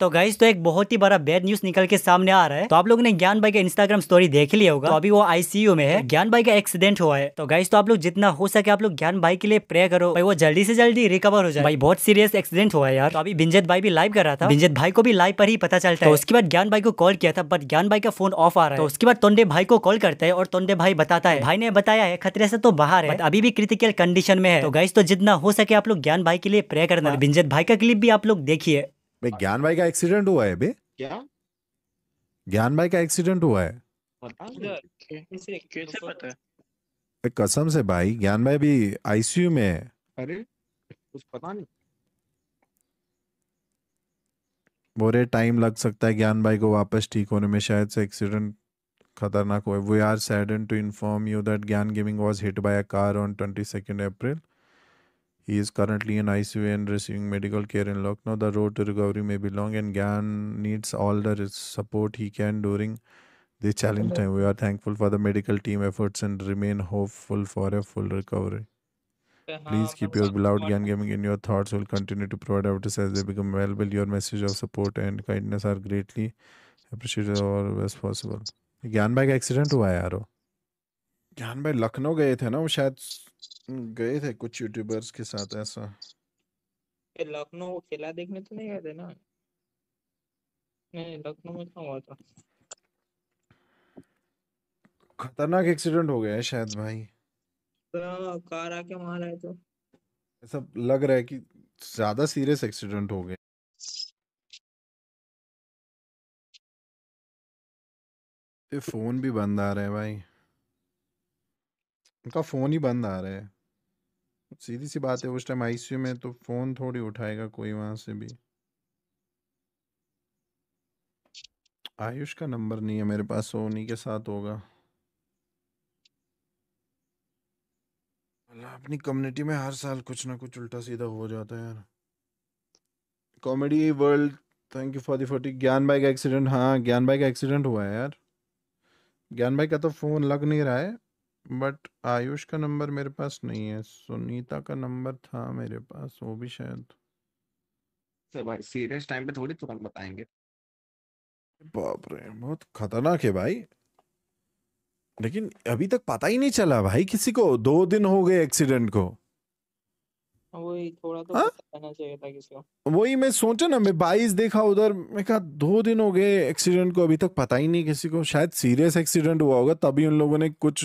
तो गाइज तो एक बहुत ही बड़ा बैड न्यूज निकल के सामने आ रहा है तो आप लोगों ने ज्ञान भाई का इंस्टाग्राम स्टोरी देख लिया होगा तो अभी वो आईसीयू में है ज्ञान भाई का एक्सीडेंट हुआ है तो गाइज तो आप लोग जितना हो सके आप लोग ज्ञान भाई के लिए प्रे करो भाई वो जल्दी से जल्दी रिकवर हो जाए भाई बहुत सीरियस एक्सीडेंट हुआ है यार तो अभी बिंजत भाई भी लाइव कर रहा था बिंजत भाई को भी लाइव पर ही पता चलता है तो उसके बाद ज्ञान भाई को कॉल किया था बट ज्ञान भाई का फोन ऑफ आ रहा है तो उसके बाद तोंडे भाई को कॉल करता है और तोंडे भाई बताता है भाई ने बताया है खतरे से तो बाहर है अभी भी क्रिटिकल कंडीशन में है तो गाइज तो जितना हो सके आप लोग ज्ञान भाई के लिए प्रे करना बिंजत भाई का क्लिप भी आप लोग देखिए भाई ज्ञान भाई का एक्सीडेंट हुआ है बे क्या ज्ञान भाई का एक्सीडेंट हुआ है कैसे पता है कसम से भाई ज्ञान भाई भी आईसीयू में है अरे कुछ पता नहीं बोरे टाइम लग सकता है ज्ञान भाई को वापस ठीक होने में शायद से एक्सीडेंट खतरनाक हुआ we are sadden to inform you that Gyan gaming was hit by a car on twenty second April He is currently in ICU and receiving medical care in Lucknow. The road to recovery may be long, and Gyan needs all the support he can during the challenge time. We are thankful for the medical team efforts and remain hopeful for a full recovery. Uh, Please keep your beloved Gyan Gaming in your thoughts. We'll continue to provide updates as they become available. Your message of support and kindness are greatly appreciated Or best possible. ज्ञान भाई accident accident हुआ है यारो ज्ञान भाई गए थे ना वो शायद गए थे कुछ यूट्यूबर्स के साथ ऐसा लखनऊ वो खेला देखने तो नहीं गए थे ना नहीं लखनऊ में क्या हुआ था खतरनाक एक्सीडेंट हो गया है शायद भाई कार आके मार है तो ऐसा लग रहा है कि ज्यादा सीरियस एक्सीडेंट हो गया फोन भी बंद आ रहा है भाई उनका फ़ोन ही बंद आ रहा है सीधी सी बात है उस टाइम आईसीयू में तो फ़ोन थोड़ी उठाएगा कोई वहाँ से भी आयुष का नंबर नहीं है मेरे पास सोनी के साथ होगा अपनी कम्युनिटी में हर साल कुछ ना कुछ उल्टा सीधा हो जाता है यार comedy world thank you for the forty Gyan भाई का एक्सीडेंट हाँ ज्ञान भाई का एक्सीडेंट हुआ है यार ज्ञान भाई का तो फ़ोन लग नहीं रहा है बट आयुष का नंबर मेरे पास नहीं है सुनीता का नंबर था मेरे पास वो भी शायद सर भाई सीरियस टाइम पे थोड़ी तुरंत बताएंगे बाप रे बहुत खतरनाक है भाई लेकिन अभी तक पता ही नहीं चला भाई किसी को दो दिन हो गए एक्सीडेंट को तो हाँ? वही मैं सोचा ना मैं बाईस देखा उधर मैं कहा दो दिन हो गए एक्सीडेंट को अभी तक पता ही नहीं किसी को शायद सीरियस एक्सीडेंट हुआ होगा तभी उन लोगों ने कुछ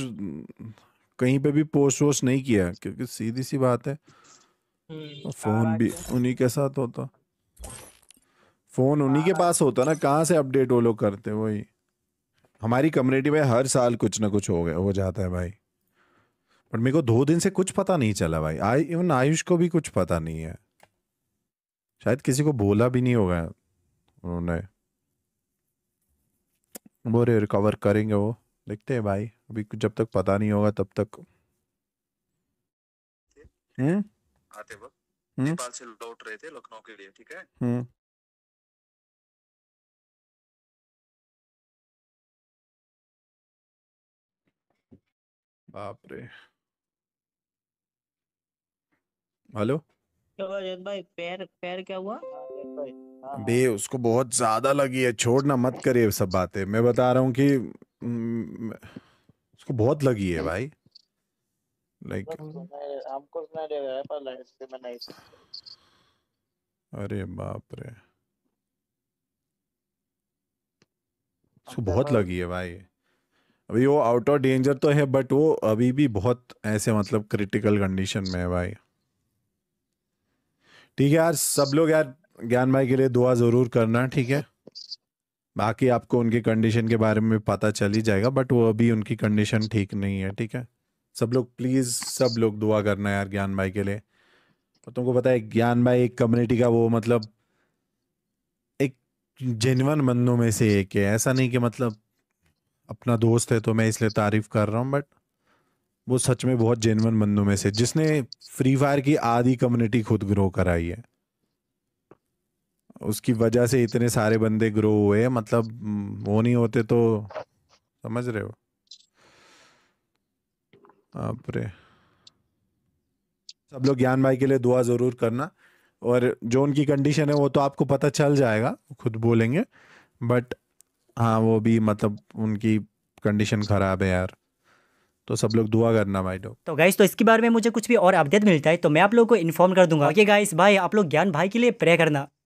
कहीं पे भी पोस्ट वोस्ट नहीं किया क्योंकि सीधी सी बात है हम्म, तो फोन भी उन्हीं के साथ होता फोन उन्हीं के पास होता ना कहाँ से अपडेट वो लोग करते वही हमारी कम्युनिटी में हर साल कुछ ना कुछ हो गया हो जाता है भाई बट मेरे को दो दिन से कुछ पता नहीं चला भाई आई इवन आयुष को भी कुछ पता नहीं है शायद किसी को बोला भी नहीं होगा उन्होंने वो रिकवर करेंगे वो देखते हैं भाई अभी जब तक पता नहीं होगा तब तक हम्म आते वक्त हम्म? नेपाल से लौट रहे थे लखनऊ के लिए ठीक है हम्म बाप रे हेलो भाई पैर पैर क्या हुआ बे उसको बहुत ज्यादा लगी है छोड़ना मत करिए सब बातें मैं बता रहा हूँ कि उसको बहुत लगी है भाई लाइक हमको सुना दे रहा है पर से मैं नहीं अरे बाप रे उसको बहुत तो- लगी है भाई अभी वो आउट ऑफ डेंजर तो है बट वो अभी भी बहुत ऐसे मतलब क्रिटिकल कंडीशन में है भाई ठीक है यार सब लोग यार ज्ञान भाई के लिए दुआ जरूर करना ठीक है बाकी आपको उनकी कंडीशन के बारे में पता चल ही जाएगा बट वो अभी उनकी कंडीशन ठीक नहीं है ठीक है सब लोग प्लीज़ सब लोग दुआ करना यार ज्ञान भाई के लिए तो तुमको पता है ज्ञान भाई एक कम्युनिटी का वो मतलब एक जेनवन बंदों में से एक है ऐसा नहीं कि मतलब अपना दोस्त है तो मैं इसलिए तारीफ कर रहा हूँ बट वो सच में बहुत जेनवन बंदों में से जिसने फ्री फायर की आधी कम्युनिटी खुद ग्रो कराई है उसकी वजह से इतने सारे बंदे ग्रो हुए मतलब वो नहीं होते तो समझ रहे हो आप रे सब लोग ज्ञान भाई के लिए दुआ ज़रूर करना और जो उनकी कंडीशन है वो तो आपको पता चल जाएगा खुद बोलेंगे बट हाँ वो भी मतलब उनकी कंडीशन ख़राब है यार तो सब लोग दुआ करना भाई लोग तो गाइस तो इसके बारे में मुझे कुछ भी और अपडेट मिलता है तो मैं आप लोगों को इन्फॉर्म कर दूंगा ओके गाइस भाई आप लोग ज्ञान भाई के लिए प्रे करना